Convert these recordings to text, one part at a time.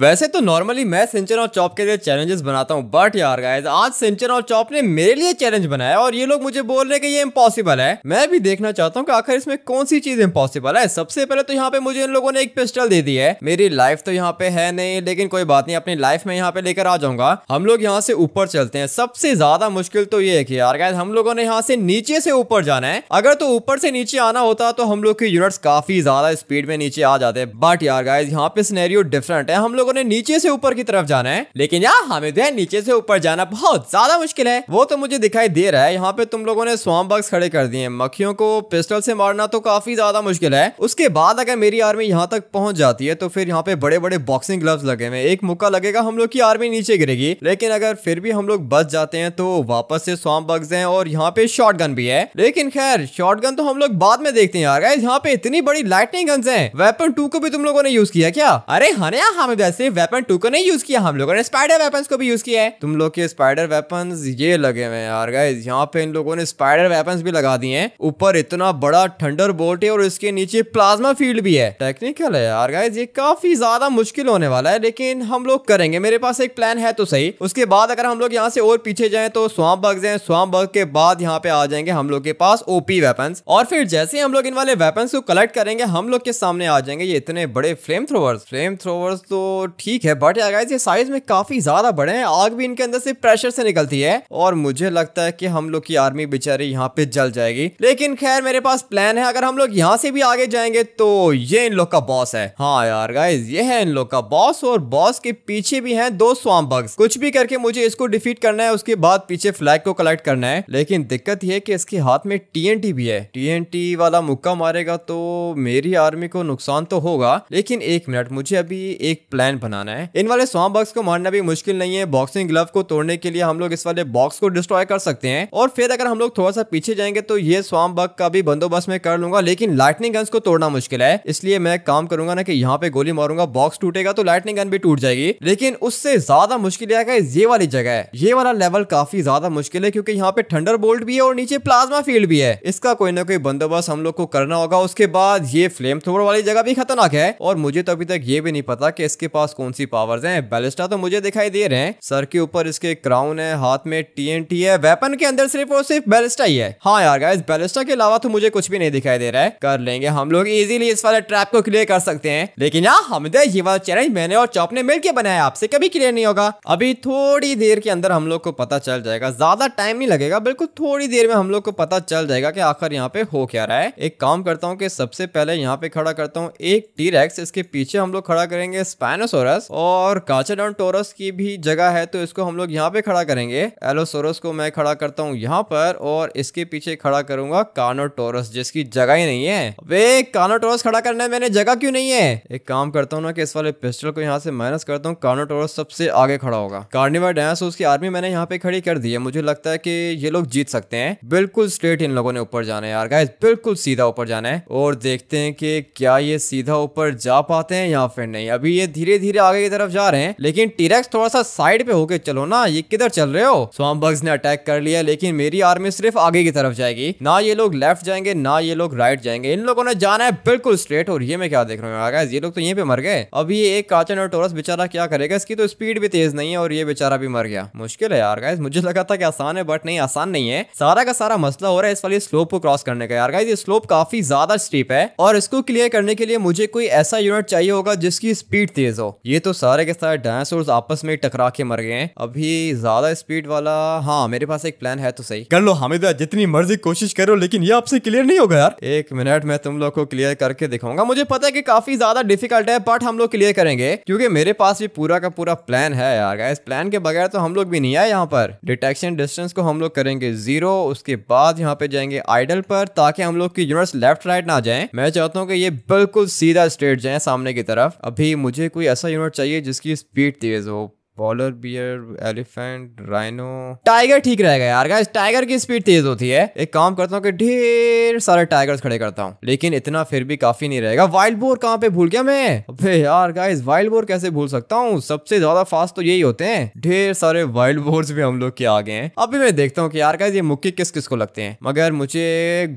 वैसे तो नॉर्मली मैं सिंचन और चॉप के लिए चैलेंजेस बनाता हूँ बट यार गाइस आज सिंचन और चॉप ने मेरे लिए चैलेंज बनाया और ये लोग मुझे बोल रहे कि ये इम्पॉसिबल है मैं भी देखना चाहता हूँ कि आखिर इसमें कौन सी चीज इम्पॉसिबल है सबसे पहले तो यहाँ पे मुझे इन लोगों ने एक पिस्टल दे दी है मेरी लाइफ तो यहाँ पे है नहीं लेकिन कोई बात नहीं अपनी लाइफ में यहाँ पे लेकर आ जाऊंगा हम लोग यहाँ से ऊपर चलते हैं सबसे ज्यादा मुश्किल तो ये है कि यार गाइज हम लोगों ने यहाँ से नीचे से ऊपर जाना है अगर तो ऊपर से नीचे आना होता तो हम लोग के यूनिट्स काफी ज्यादा स्पीड में नीचे आ जाते बट यार गाइज यहाँ पे स्नेरियो डिफरेंट है हम लोग लोगों ने नीचे से ऊपर की तरफ जाना है लेकिन यहाँ हामिद है नीचे से ऊपर जाना बहुत ज्यादा मुश्किल है वो तो मुझे दिखाई दे रहा है यहाँ पे तुम लोगों ने स्वाम बक्स खड़े कर दिए मक्खियों को पिस्टल से मारना तो काफी ज्यादा मुश्किल है उसके बाद अगर मेरी आर्मी यहाँ तक पहुंच जाती है तो फिर यहाँ पे बड़े बड़े बॉक्सिंग ग्लव लगे हुए एक मुक्का लगेगा हम लोग की आर्मी नीचे गिरेगी लेकिन अगर फिर भी हम लोग बच जाते हैं तो वापस से स्वाम बग्स है और यहाँ पे शॉर्ट भी है लेकिन खैर शॉर्ट तो हम लोग बाद में देखते हैं यार यहाँ पे इतनी बड़ी लाइटनिंग गन्स है वेपन टू को भी तुम लोगों ने यूज किया क्या अरे हने हाँ हमें वैसे वेपन टू को नहीं यूज किया हम लोगों ने स्पाइडर वेपन को भी यूज किया है तुम लोग के स्पाइडर वेपन ये लगे हुए यार गाइज यहाँ पे इन लोगों ने स्पाइडर वेपन भी लगा दिए हैं ऊपर इतना बड़ा थंडर बोल्ट है और इसके नीचे प्लाज्मा फील्ड भी है टेक्निकल है यार गाइज ये काफी ज्यादा मुश्किल होने वाला है लेकिन हम लोग करेंगे मेरे पास एक प्लान है तो सही उसके बाद अगर हम लोग यहाँ से और पीछे जाए तो स्वाम बग जाए स्वाम बग के बाद यहाँ पे आ जाएंगे हम लोग के पास ओपी वेपन और फिर जैसे हम लोग इन वाले वेपन को कलेक्ट करेंगे हम लोग के सामने आ जाएंगे ये इतने बड़े फ्लेम थ्रोवर्स फ्लेम थ्रोवर्स तो ठीक है बट यार ये साइज में काफी ज्यादा बड़े हैं आग भी इनके अंदर से प्रेशर से निकलती है और मुझे लगता है कि हम लोग की आर्मी बेचारी यहाँ पे जल जाएगी लेकिन खैर मेरे पास प्लान है अगर हम लोग यहाँ से भी आगे जाएंगे तो ये इन लोग का बॉस है हाँ यार गाइज ये है इन लोग का बॉस और बॉस के पीछे भी है दो स्वाम बग्स कुछ भी करके मुझे इसको डिफीट करना है उसके बाद पीछे फ्लैग को कलेक्ट करना है लेकिन दिक्कत यह की इसके हाथ में टी भी है टी वाला मुक्का मारेगा तो मेरी आर्मी को नुकसान तो होगा लेकिन एक मिनट मुझे अभी एक प्लान डिजाइन बनाना है इन वाले स्वाम बॉक्स को मारना भी मुश्किल नहीं है बॉक्सिंग ग्लव को तोड़ने के लिए हम लोग इस वाले बॉक्स को डिस्ट्रॉय कर सकते हैं और फिर अगर हम लोग थोड़ा सा पीछे जाएंगे तो ये स्वाम बग का भी बंदोबस्त मैं कर लूंगा लेकिन लाइटनिंग गन्स को तोड़ना मुश्किल है इसलिए मैं काम करूंगा ना कि यहाँ पे गोली मारूंगा बॉक्स टूटेगा तो लाइटनिंग गन भी टूट जाएगी लेकिन उससे ज्यादा मुश्किल आएगा ये वाली जगह है ये वाला लेवल काफी ज्यादा मुश्किल है क्योंकि यहाँ पे थंडर बोल्ट भी है और नीचे प्लाज्मा फील्ड भी है इसका कोई ना कोई बंदोबस्त हम लोग को करना होगा उसके बाद ये फ्लेम थ्रोवर वाली जगह भी खतरनाक है और मुझे तो अभी तक ये भी नहीं पता की इसके पास पास कौन सी पावर्स हैं बैलिस्टा तो मुझे दिखाई दे रहे हैं सर के ऊपर इसके क्राउन है हाथ में टीएनटी है वेपन के अंदर सिर्फ और सिर्फ बैलिस्टा ही है हाँ यार गाइस बैलिस्टा के अलावा तो मुझे कुछ भी नहीं दिखाई दे रहा है कर लेंगे हम लोग इजिली इस वाले ट्रैप को क्लियर कर सकते हैं लेकिन यहाँ हम दे ये वाला चैलेंज मैंने और चौप ने मिलकर बनाया आपसे कभी क्लियर नहीं होगा अभी थोड़ी देर के अंदर हम लोग को पता चल जाएगा ज्यादा टाइम नहीं लगेगा बिल्कुल थोड़ी देर में हम लोग को पता चल जाएगा की आखिर यहाँ पे हो क्या रहा है एक काम करता हूँ की सबसे पहले यहाँ पे खड़ा करता हूँ एक टी इसके पीछे हम लोग खड़ा करेंगे स्पैनोस एलोसोरस और काचाडॉन टोरस की भी जगह है तो इसको हम लोग यहाँ पे खड़ा करेंगे एलोसोरस को मैं खड़ा करता हूँ यहाँ पर और इसके पीछे खड़ा करूंगा कानोटोरस जिसकी जगह ही नहीं है वे कानोटोरस खड़ा करने मैंने जगह क्यों नहीं है एक काम करता हूँ ना कि इस वाले पिस्टल को यहाँ से माइनस करता हूँ कानोटोरस सबसे आगे खड़ा होगा कार्निवर डायनासोर्स की आर्मी मैंने यहाँ पे खड़ी कर दी है मुझे लगता है की ये लोग जीत सकते हैं बिल्कुल स्ट्रेट इन लोगों ने ऊपर जाना है यार गाइस बिल्कुल सीधा ऊपर जाना है और देखते हैं कि क्या ये सीधा ऊपर जा पाते हैं या फिर नहीं अभी ये धीरे धीरे आगे की तरफ जा रहे हैं लेकिन टीरेक्स थोड़ा सा साइड पे होके चलो ना ये किधर चल रहे हो स्वाम ने अटैक कर लिया लेकिन मेरी आर्मी सिर्फ आगे की तरफ जाएगी ना ये लोग लेफ्ट जाएंगे ना ये लोग राइट जाएंगे इन लोगों ने जाना है बिल्कुल स्ट्रेट और ये मैं क्या देख रहा हूँ ये लोग तो यहीं पे मर गए अभी ये एक काचन और टोरस बेचारा क्या करेगा इसकी तो स्पीड भी तेज नहीं है और ये बेचारा भी मर गया मुश्किल है यार गाइज मुझे लगा था कि आसान है बट नहीं आसान नहीं है सारा का सारा मसला हो रहा है इस वाली स्लोप को क्रॉस करने का यार गाइज ये स्लोप काफी ज्यादा स्टीप है और इसको क्लियर करने के लिए मुझे कोई ऐसा यूनिट चाहिए होगा जिसकी स्पीड तेज हो ये तो सारे के सारे डायनासोर आपस में टकरा के मर गए हैं अभी ज्यादा स्पीड वाला हाँ मेरे पास एक प्लान है तो सही कर लो हामिदा जितनी मर्जी कोशिश करो लेकिन ये आपसे क्लियर नहीं होगा यार एक मिनट में तुम लोग को क्लियर करके दिखाऊंगा मुझे पता है की काफी ज्यादा डिफिकल्ट है बट हम लोग क्लियर करेंगे क्योंकि मेरे पास भी पूरा का पूरा प्लान है यार इस प्लान के बगैर तो हम लोग भी नहीं आए यहाँ पर डिटेक्शन डिस्टेंस को हम लोग करेंगे जीरो उसके बाद यहाँ पे जाएंगे आइडल पर ताकि हम लोग की यूनिट्स लेफ्ट राइट ना जाए मैं चाहता हूँ कि ये बिल्कुल सीधा स्ट्रेट जाए सामने की तरफ अभी मुझे कोई ऐसा यूनिट चाहिए जिसकी स्पीड तेज़ हो polar bear elephant rhino tiger ठीक रहेगा यार गाइस टाइगर की स्पीड तेज होती है एक काम करता हूँ कि ढेर सारे टाइगर्स खड़े करता हूँ लेकिन इतना फिर भी काफी नहीं रहेगा वाइल्ड बोर कहाँ पे भूल गया मैं अबे यार गाइस वाइल्ड बोर कैसे भूल सकता हूँ सबसे ज्यादा फास्ट तो यही होते हैं ढेर सारे वाइल्ड बोर्स भी हम लोग के आगे हैं अभी मैं देखता हूँ कि यार गाइस ये मुक्के किस किस को लगते हैं मगर मुझे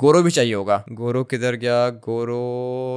गोरो भी चाहिए होगा गोरो किधर गया गोरो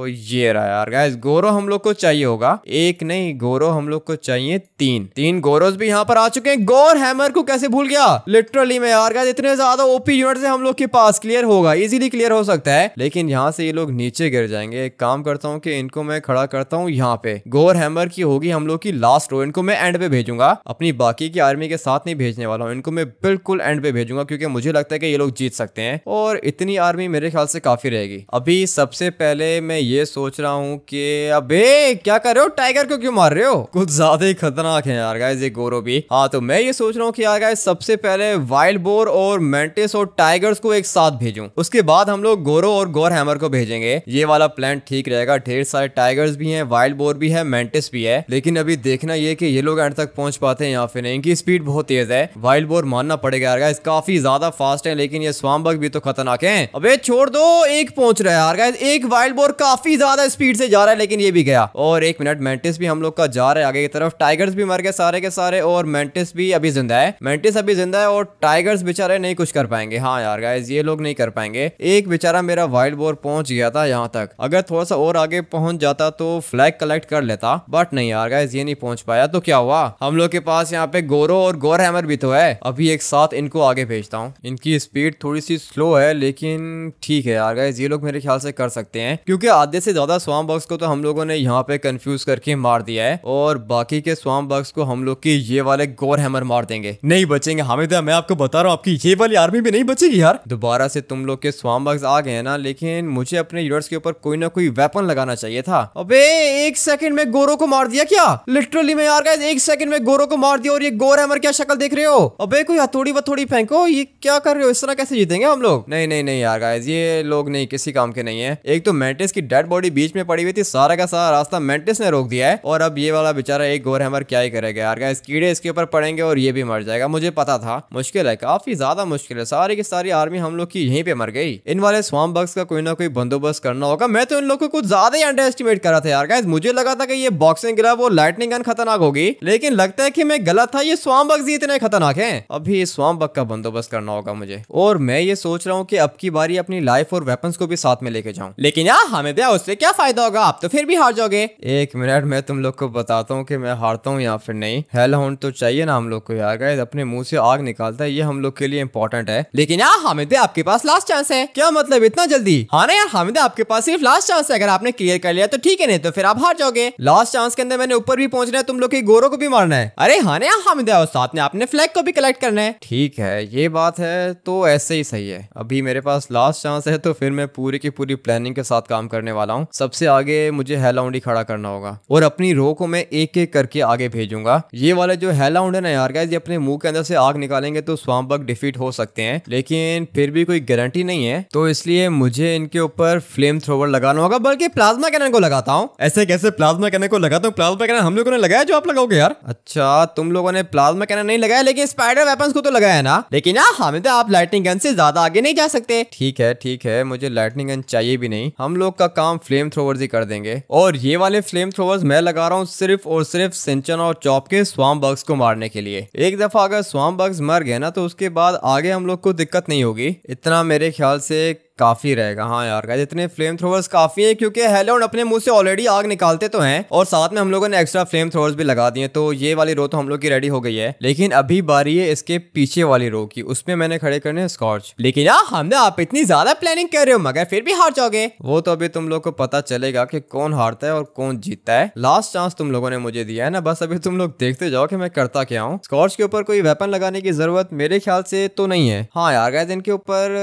ये रहा यार गाइस गोरो हम लोग को चाहिए होगा एक नहीं गोरो हम लोग को चाहिए तीन तीन तीन गोरोस भी यहाँ पर आ चुके हैं गोर हैमर को कैसे भूल गया लिटरली मैं यार इतने ज्यादा ओपी यूनिट से हम लोग के पास क्लियर होगा इजीली क्लियर हो सकता है लेकिन यहाँ से ये लोग नीचे गिर जाएंगे एक काम करता हूँ कि इनको मैं खड़ा करता हूँ यहाँ पे गोर हैमर की होगी हम लोग की लास्ट रो इनको मैं एंड पे भेजूंगा अपनी बाकी की आर्मी के साथ नहीं भेजने वाला हूँ इनको मैं बिल्कुल एंड पे भेजूंगा क्योंकि मुझे लगता है कि ये लोग जीत सकते हैं और इतनी आर्मी मेरे ख्याल से काफी रहेगी अभी सबसे पहले मैं ये सोच रहा हूँ कि अबे क्या कर रहे हो टाइगर को क्यों मार रहे हो कुछ ज्यादा ही खतरनाक है यार गाइस ये गोरो भी हाँ तो मैं ये सोच रहा हूँ कि यार गाइस सबसे पहले वाइल्ड बोर और मेंटिस और टाइगर्स को एक साथ भेजूं उसके बाद हम लोग गोरो और गोर हैमर को भेजेंगे ये वाला प्लान ठीक रहेगा ढेर सारे टाइगर्स भी है वाइल्ड बोर भी है मेंटिस भी है लेकिन अभी देखना ये की ये लोग एंड तक पहुंच पाते हैं या फिर नहीं इनकी स्पीड बहुत तेज है वाइल्ड बोर मानना पड़ेगा यार गाइस काफी ज्यादा फास्ट है लेकिन ये स्वामबग भी तो खतरनाक है अब छोड़ दो एक पहुंच रहा है यार गाइस एक वाइल्ड बोर काफी ज्यादा स्पीड से जा रहा है लेकिन ये भी गया और एक मिनट मेंटिस भी हम लोग का जा रहा है आगे की तरफ टाइगर्स भी मर गए सारे सारे के सारे और मेंटिस भी अभी जिंदा है मेंटिस अभी जिंदा है और टाइगर्स बेचारे नहीं कुछ कर पाएंगे हाँ यार गाइज ये लोग नहीं कर पाएंगे एक बेचारा मेरा वाइल्ड बोर पहुंच गया था यहाँ तक अगर थोड़ा सा और आगे पहुंच जाता तो फ्लैग कलेक्ट कर लेता बट नहीं यार गाइज ये नहीं पहुंच पाया तो क्या हुआ हम लोग के पास यहाँ पे गोरो और गोर हैमर भी तो है अभी एक साथ इनको आगे भेजता हूँ इनकी स्पीड थोड़ी सी स्लो है लेकिन ठीक है यार गाइज ये लोग मेरे ख्याल से कर सकते हैं क्योंकि आधे से ज्यादा स्वाम बग्स को तो हम लोगों ने यहाँ पे कंफ्यूज करके मार दिया है और बाकी के स्वाम बग्स को हम हम लोग की ये वाले गोर हैमर मार देंगे नहीं बचेंगे हामिदा मैं आपको बता रहा हूँ आपकी ये वाली आर्मी भी नहीं बचेगी यार दोबारा से तुम लोग के स्वाम बग्स आ गए ना लेकिन मुझे अपने यूनिट्स के ऊपर कोई ना कोई वेपन लगाना चाहिए था अबे एक सेकंड में गोरो को मार दिया क्या लिटरली मैं यार गाइस एक सेकंड में गोरो को मार दिया और ये गोर हैमर क्या शक्ल देख रहे हो अबे कोई हथौड़ी वथोड़ी फेंको ये क्या कर रहे हो इस तरह कैसे जीतेंगे हम लोग नहीं नहीं नहीं यार गाइस ये लोग नहीं किसी काम के नहीं है एक तो मेंटिस की डेड बॉडी बीच में पड़ी हुई थी सारा का सारा रास्ता मेंटिस ने रोक दिया है और अब ये वाला बेचारा एक गोर हैमर क्या ही करेगा यार गैस कीड़े इसके ऊपर पड़ेंगे और ये भी मर जाएगा मुझे पता था मुश्किल है काफी ज्यादा मुश्किल है सारी की सारी आर्मी हम लोग की यहीं पे मर गई इन वाले स्वाम बग्स का कोई ना कोई बंदोबस्त करना होगा मैं तो इन लोग को कुछ ज्यादा ही अंडर एस्टिमेट करा था यार गैस मुझे लगा था कि ये बॉक्सिंग ग्लव वो लाइटनिंग गन खतरनाक होगी लेकिन लगता है की मैं गलत था ये स्वाम बग्स ही इतने खतरनाक है अभी स्वाम बग का बंदोबस्त करना होगा मुझे और मैं ये सोच रहा हूँ की अब की बारी अपनी लाइफ और वेपन को भी साथ में लेके जाऊँ लेकिन यार हमें दिया उससे क्या फायदा होगा आप तो फिर भी हार जाओगे एक मिनट मैं तुम लोग को बताता हूँ की मैं हारता हूँ या फिर नहीं नहीं हेल हाउंड तो चाहिए ना हम लोग को यार गाइस अपने मुंह से आग निकालता है ये हम लोग के लिए इम्पोर्टेंट है लेकिन यार हामिद आपके पास लास्ट चांस है क्या मतलब इतना जल्दी हाँ ना यार हामिद आपके पास सिर्फ लास्ट चांस है अगर आपने क्लियर कर लिया तो ठीक है नहीं तो फिर आप हार जाओगे लास्ट चांस के अंदर मैंने ऊपर भी पहुंचना है तुम लोग के गोरो को भी मारना है अरे हाँ ना यार हामिद और साथ में आपने फ्लैग को भी कलेक्ट करना है ठीक है ये बात है तो ऐसे ही सही है अभी मेरे पास लास्ट चांस है तो फिर मैं पूरी की पूरी प्लानिंग के साथ काम करने वाला हूँ सबसे आगे मुझे हेलाउंडी खड़ा करना होगा और अपनी रो को मैं एक एक करके आगे भेजूंगा ये वाले जो हेलाउंड है ना यार ये अपने मुंह के अंदर से आग निकालेंगे तो स्वाम बग डिफीट हो सकते हैं लेकिन फिर भी कोई गारंटी नहीं है तो इसलिए मुझे इनके ऊपर फ्लेम थ्रोवर लगाना होगा बल्कि प्लाज्मा कैनन को लगाता हूँ ऐसे कैसे प्लाज्मा कैनन को लगाता हूँ प्लाज्मा कैनन हम लोगों ने लगाया जो आप लगाओगे यार अच्छा तुम लोगों ने प्लाज्मा कैनन नहीं लगाया लेकिन स्पाइडर वेपन को तो लगाया ना लेकिन यार हमें तो आप लाइटनिंग गन से ज्यादा आगे नहीं जा सकते ठीक है ठीक है मुझे लाइटनिंग गन चाहिए भी नहीं हम लोग का काम फ्लेम थ्रोवर ही कर देंगे और ये वाले फ्लेम थ्रोवर्स मैं लगा रहा हूँ सिर्फ और सिर्फ सिंचन और चौप आपके स्वाम बग्स को मारने के लिए एक दफा अगर स्वाम बग्स मर गए ना तो उसके बाद आगे हम लोग को दिक्कत नहीं होगी इतना मेरे ख्याल से काफी रहेगा हाँ यार गाइज इतने फ्लेम थ्रोवर्स काफी हैं क्योंकि हेलोन अपने मुंह से ऑलरेडी आग निकालते तो हैं और साथ में हम लोगों ने एक्स्ट्रा फ्लेम थ्रोवर्स भी लगा दिए तो ये वाली रो तो हम लोग की रेडी हो गई है लेकिन अभी बारी है इसके पीछे वाली रो की उसमें मैंने खड़े करने स्कॉच लेकिन यार हमने आप इतनी ज्यादा प्लानिंग कर रहे हो मगर फिर भी हार जाओगे वो तो अभी तुम लोग को पता चलेगा की कौन हारता है और कौन जीतता है लास्ट चांस तुम लोगों ने मुझे दिया है ना बस अभी तुम लोग देखते जाओ की मैं करता क्या हूँ स्कॉच के ऊपर कोई वेपन लगाने की जरूरत मेरे ख्याल से तो नहीं है हाँ यार गाइज इनके ऊपर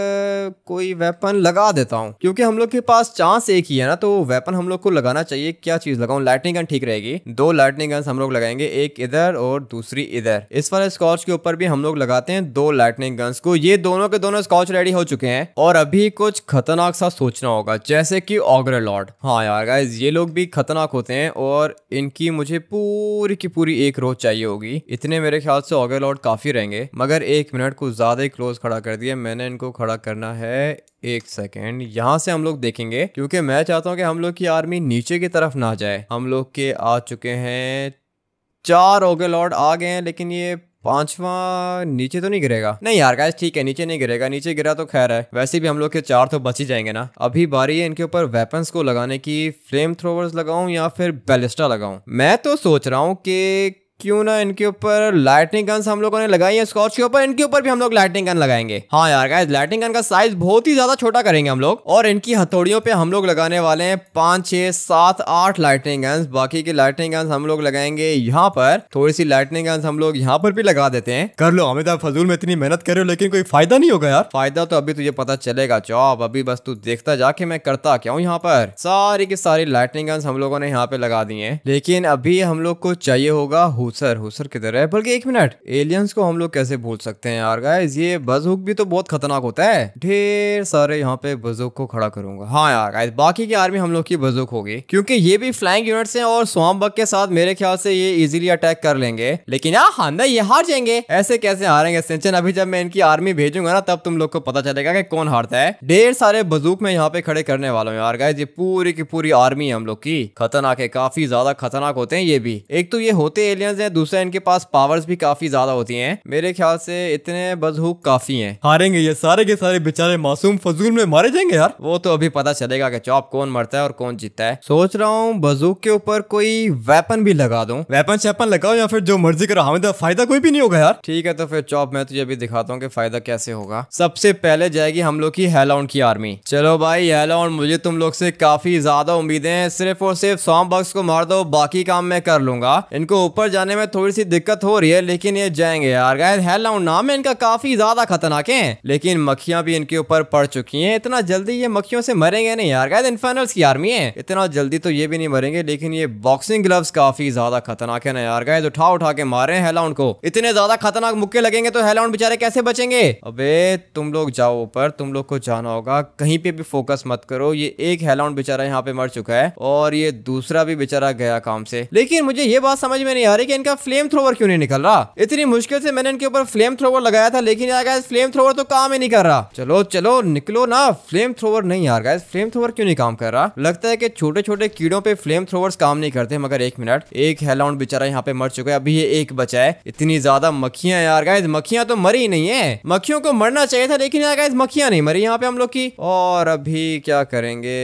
कोई वेपन वेपन लगा देता हूँ क्योंकि हम लोग के पास चांस एक ही है ना तो वेपन हम लोग को लगाना चाहिए क्या चीज लगाऊ लाइटनिंग गन ठीक रहेगी दो लाइटनिंग गन्स हम लोग लगाएंगे एक इधर और दूसरी इधर इस वाले स्कॉच के ऊपर भी हम लोग लगाते हैं दो लाइटनिंग गन्स को ये दोनों के दोनों स्कॉच रेडी हो चुके हैं और अभी कुछ खतरनाक सा सोचना होगा जैसे की ऑगर लॉर्ड हाँ यार ये लोग भी खतरनाक होते हैं और इनकी मुझे पूरी की पूरी एक रोज चाहिए होगी इतने मेरे ख्याल से ऑगर लॉर्ड काफी रहेंगे मगर एक मिनट को ज्यादा ही क्लोज खड़ा कर दिया मैंने इनको खड़ा करना है एक सेकेंड यहाँ से हम लोग देखेंगे क्योंकि मैं चाहता हूँ कि हम लोग की आर्मी नीचे की तरफ ना जाए हम लोग के आ चुके हैं चार ओगे लॉर्ड आ गए हैं लेकिन ये पांचवा नीचे तो नहीं गिरेगा नहीं यार गाइस ठीक है नीचे नहीं गिरेगा नीचे गिरा तो खैर है वैसे भी हम लोग के चार तो बच ही जाएंगे ना अभी बारी है इनके ऊपर वेपन्स को लगाने की फ्लेम थ्रोवर्स लगाऊं या फिर बैलिस्टा लगाऊं मैं तो सोच रहा हूं कि क्यों ना इनके ऊपर लाइटनिंग गन्स हम लोगों ने लगाई है स्कॉच के ऊपर इनके ऊपर भी हम लोग लाइटनिंग गन लगाएंगे हाँ यार गाइस लाइटनिंग गन का साइज बहुत ही ज्यादा छोटा करेंगे हम लोग और इनकी हथौड़ियों पे हम लोग लगाने वाले हैं पांच छह सात आठ लाइटनिंग गन्स बाकी के लाइटनिंग गन्स हम लोग लगाएंगे यहाँ पर थोड़ी सी लाइटनिंग गन्स हम लोग यहाँ पर भी लगा देते हैं कर लो अमित फजूल में इतनी मेहनत कर रहे हो लेकिन कोई फायदा नहीं होगा यार फायदा तो अभी तुझे पता चलेगा चौब अभी बस तू देखता जाके मैं करता क्या हूँ यहाँ पर सारी की सारी लाइटनिंग गन्स हम लोगों ने यहाँ पे लगा दी है लेकिन अभी हम लोग को चाहिए होगा सर हुसर सर किधर है बल्कि एक मिनट एलियंस को हम लोग कैसे भूल सकते हैं यार गाइस ये बजुक भी तो बहुत खतरनाक होता है ढेर सारे यहाँ पे बजुक को खड़ा करूंगा हाँ यार गाइस बाकी की आर्मी हम लोग की बजुक होगी क्योंकि ये भी फ्लाइंग यूनिट है और स्वाम बग के साथ मेरे ख्याल से ये इजिली अटैक कर लेंगे लेकिन यार हांदा ये हार जाएंगे ऐसे कैसे हारेंगे सिंचन अभी जब मैं इनकी आर्मी भेजूंगा ना तब तुम लोग को पता चलेगा की कौन हारता है ढेर सारे बजूक में यहाँ पे खड़े करने वाला हूँ यार गाइस ये पूरी की पूरी आर्मी है हम लोग की खतरनाक है काफी ज्यादा खतरनाक होते हैं ये भी एक तो ये होते एलियंस वेपन्स हैं दूसरा इनके पास पावर्स भी काफी ज्यादा होती हैं मेरे ख्याल से इतने बजहूक काफी हैं हारेंगे ये सारे के सारे बेचारे मासूम फजूल में मारे जाएंगे यार वो तो अभी पता चलेगा कि चौप कौन मरता है और कौन जीतता है सोच रहा हूँ बजूक के ऊपर कोई वेपन भी लगा दू वेपन शेपन लगाओ या फिर जो मर्जी करो हमें तो फायदा कोई भी नहीं होगा यार ठीक है तो फिर चौप मैं तुझे अभी दिखाता हूँ की फायदा कैसे होगा सबसे पहले जाएगी हम लोग की हेलाउंड की आर्मी चलो भाई हेलाउंड मुझे तुम लोग से काफी ज्यादा उम्मीदें हैं सिर्फ और सिर्फ सॉम बक्स को मार दो बाकी काम मैं कर लूंगा इनको ऊपर जाने जाने में थोड़ी सी दिक्कत हो रही है लेकिन ये जाएंगे यार गाय हेल नाम इनका काफी ज्यादा खतरनाक है लेकिन मक्खियां भी इनके ऊपर पड़ चुकी हैं इतना जल्दी ये मक्खियों से मरेंगे नहीं यार गाय इन्फेनल्स की आर्मी है इतना जल्दी तो ये भी नहीं मरेंगे लेकिन ये बॉक्सिंग ग्लव्स काफी ज्यादा खतरनाक है ना यार गाय उठा उठा के मारे हैं हेलाउंड को इतने ज्यादा खतरनाक मुक्के लगेंगे तो हेलाउंड बेचारे कैसे बचेंगे अबे तुम लोग जाओ ऊपर तुम लोग को जाना होगा कहीं पे भी फोकस मत करो ये एक हेलाउंड बेचारा यहाँ पे मर चुका है और ये दूसरा भी बेचारा गया काम से लेकिन मुझे ये बात समझ में नहीं आ रही कि इनका फ्लेम थ्रोवर क्यों नहीं निकल रहा इतनी मुश्किल से मैंने इनके ऊपर फ्लेम थ्रोवर लगाया था लेकिन यार गाइस फ्लेम थ्रोवर तो काम ही नहीं कर रहा चलो चलो निकलो ना फ्लेम थ्रोवर नहीं यार गाइस फ्लेम थ्रोवर क्यों नहीं काम कर रहा लगता है कि छोटे छोटे कीड़ों पे फ्लेम थ्रोवर काम नहीं करते मगर एक मिनट एक हेलाउंड बेचारा यहाँ पे मर चुका है अभी ये एक बचा है इतनी ज्यादा मक्खियां यार गाइस मक्खियां तो मरी ही नहीं है मक्खियों को मरना चाहिए था लेकिन यार गाइस मक्खियां नहीं मरी यहाँ पे हम लोग की और अभी क्या करेंगे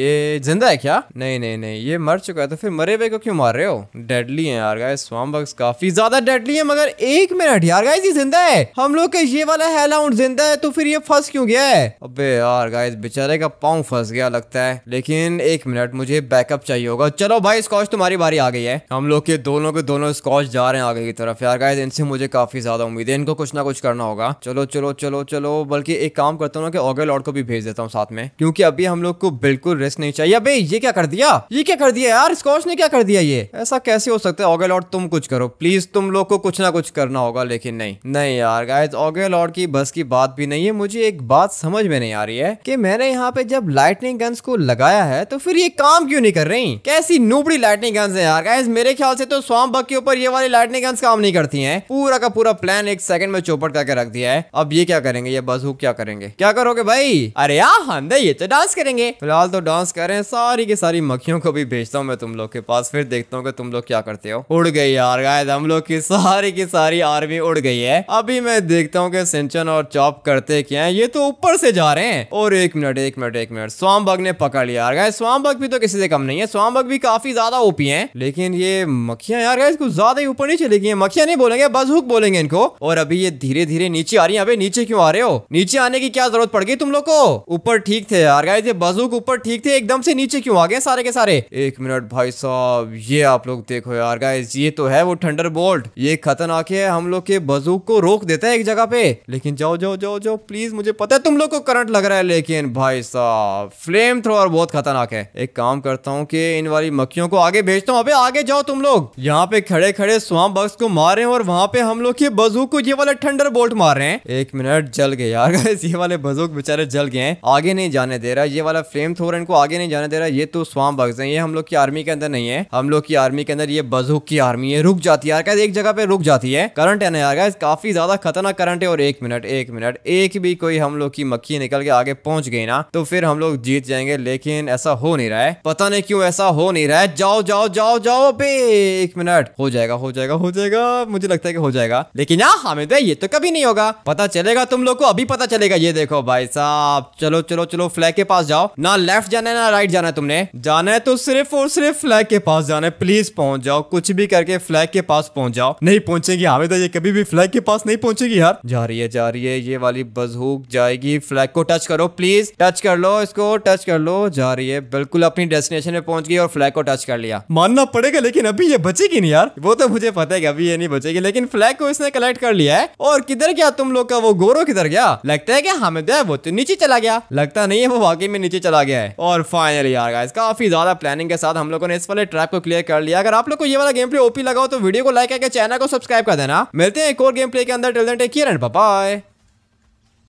ये जिंदा है क्या नहीं नहीं नहीं ये मर चुका है तो फिर मरे हुए को क्यों मार रहे हो डेडली है यार गाइस स्वामबक्स काफी ज्यादा डेडली है मगर एक मिनट यार गाइस ये जिंदा है हम लोग का ये वाला हेलाउंड जिंदा है तो फिर ये फंस क्यों गया है अबे यार गाइस बेचारे का पाँव फंस गया लगता है लेकिन एक मिनट मुझे बैकअप चाहिए होगा चलो भाई स्कॉच तुम्हारी बारी आ गई है हम लोग के दोनों के दोनों स्कॉच जा रहे हैं आगे की तरफ यार गाइस इनसे मुझे काफी ज्यादा उम्मीद है इनको कुछ ना कुछ करना होगा चलो चलो चलो चलो बल्कि एक काम करता हूँ ना कि ऑगे लॉर्ड को भी भेज देता हूँ साथ में क्योंकि अभी हम लोग को बिल्कुल रेस्ट नहीं चाहिए अभी ये क्या कर दिया ये क्या कर दिया यार स्कॉच ने क्या कर दिया ये ऐसा कैसे हो सकता है ऑगे लॉर्ड तुम तुम कुछ करो प्लीज तुम लोग को कुछ ना कुछ करना होगा लेकिन नहीं नहीं यार गाइस ओगे लॉर्ड की बस की बात भी नहीं है मुझे एक बात समझ में नहीं आ रही है कि मैंने यहाँ पे जब लाइटनिंग गन्स को लगाया है तो फिर ये काम क्यों नहीं कर रही कैसी नूबड़ी लाइटनिंग गन्स है यार गाइस मेरे ख्याल से तो स्वाम बग के ऊपर ये वाली लाइटनिंग गन्स काम नहीं करती है पूरा का पूरा प्लान एक सेकंड में चौपट करके रख दिया है अब ये क्या करेंगे ये बस हुक क्या करेंगे क्या करोगे भाई अरे यार हम ये तो डांस करेंगे फिलहाल तो डांस करें सारी की सारी मक्खियों को भी भेजता हूँ मैं तुम लोग के पास फिर देखता हूँ कि तुम लोग क्या करते हो उड़ गई यार गायद हम लोग की सारी की सारी आर्मी उड़ गई है अभी मैं देखता हूँ कि सिंचन और चॉप करते क्या है ये तो ऊपर से जा रहे हैं और एक मिनट एक मिनट एक मिनट स्वाम बग ने पकड़ लिया यार गायद स्वाम बग भी तो किसी से कम नहीं है स्वाम बग भी काफी ज्यादा ओपी है लेकिन ये मक्खियां यार गायद इसको ज्यादा ही ऊपर नहीं चली गई मक्खियां नहीं बोलेंगे बस हुक बोलेंगे इनको और अभी ये धीरे धीरे नीचे आ रही है अभी नीचे क्यों आ रहे हो नीचे आने की क्या जरूरत पड़ गई तुम लोग को ऊपर ठीक थे यार गाइस ये बजूक ऊपर ठीक थे एकदम से नीचे क्यों आ गए सारे के सारे एक मिनट भाई साहब ये आप लोग देखो यार गाइस ये तो है वो थंडर बोल्ट ये खतरनाक है हम लोग के बजूक को रोक देता है एक जगह पे लेकिन जाओ जाओ जाओ जाओ प्लीज मुझे पता है तुम लोग को करंट लग रहा है लेकिन भाई साहब फ्लेम थ्रोअर बहुत खतरनाक है एक काम करता हूँ की इन वाली मक्खियों को आगे भेजता हूँ अभी आगे जाओ तुम लोग यहाँ पे खड़े खड़े स्वाम बक्स को मारे और वहाँ पे हम लोग के बजूक को ये वाला थंडर बोल्ट मार रहे हैं एक मिनट जल गए यार ये वाले बजूक बेचारे जल गए हैं आगे नहीं जाने दे रहा ये वाला फ्लेम थ्रोअर इनको आगे नहीं जाने दे रहा ये तो स्वाम बक्स है ये हम लोग की आर्मी के अंदर नहीं है हम लोग की आर्मी के अंदर ये बजूक की आर्मी कमी है रुक जाती है यार एक जगह पे रुक जाती है करंट है ना यार काफी ज्यादा खतरनाक करंट है और एक मिनट एक मिनट एक भी कोई हम लोग की मक्खी निकल के आगे पहुंच गई ना तो फिर हम लोग जीत जाएंगे लेकिन ऐसा हो नहीं रहा है पता नहीं क्यों ऐसा हो नहीं रहा है जाओ जाओ जाओ जाओ बे एक मिनट हो जाएगा हो जाएगा हो जाएगा मुझे लगता है कि हो जाएगा लेकिन यहाँ हमें तो ये तो कभी नहीं होगा पता चलेगा तुम लोग को अभी पता चलेगा ये देखो भाई साहब चलो चलो चलो फ्लैग के पास जाओ ना लेफ्ट जाना है ना राइट जाना है तुमने जाना है तो सिर्फ और सिर्फ फ्लैग के पास जाना है प्लीज पहुंच जाओ कुछ भी करके के फ्लैग के पास पहुंच जाओ नहीं पहुंचेगी हामिदा ये कभी भी फ्लैग के पास नहीं पहुंचेगी यार जा रही है जा रही है ये वाली बजहूक जाएगी फ्लैग को टच करो प्लीज टच कर लो इसको टच कर लो जा रही है बिल्कुल अपनी डेस्टिनेशन में पहुंच गई और फ्लैग को टच कर लिया मानना पड़ेगा लेकिन अभी ये बचेगी नहीं यार वो तो मुझे पता है अभी ये नहीं बचेगी लेकिन फ्लैग को इसने कलेक्ट कर लिया है और किधर गया तुम लोग का वो गोरो किधर गया लगता है कि हामिदा वो तो नीचे चला गया लगता नहीं है वो वाकई में नीचे चला गया है और फाइनली यार काफी ज्यादा प्लानिंग के साथ हम लोगों ने इस वाले ट्रैप को क्लियर कर लिया अगर आप लोग को ये वाला गेम प्ले ओपी लगा हो तो वीडियो को लाइक करके चैनल को सब्सक्राइब कर देना मिलते हैं एक और गेम प्ले के अंदर टेलेंट केयर एंड बाय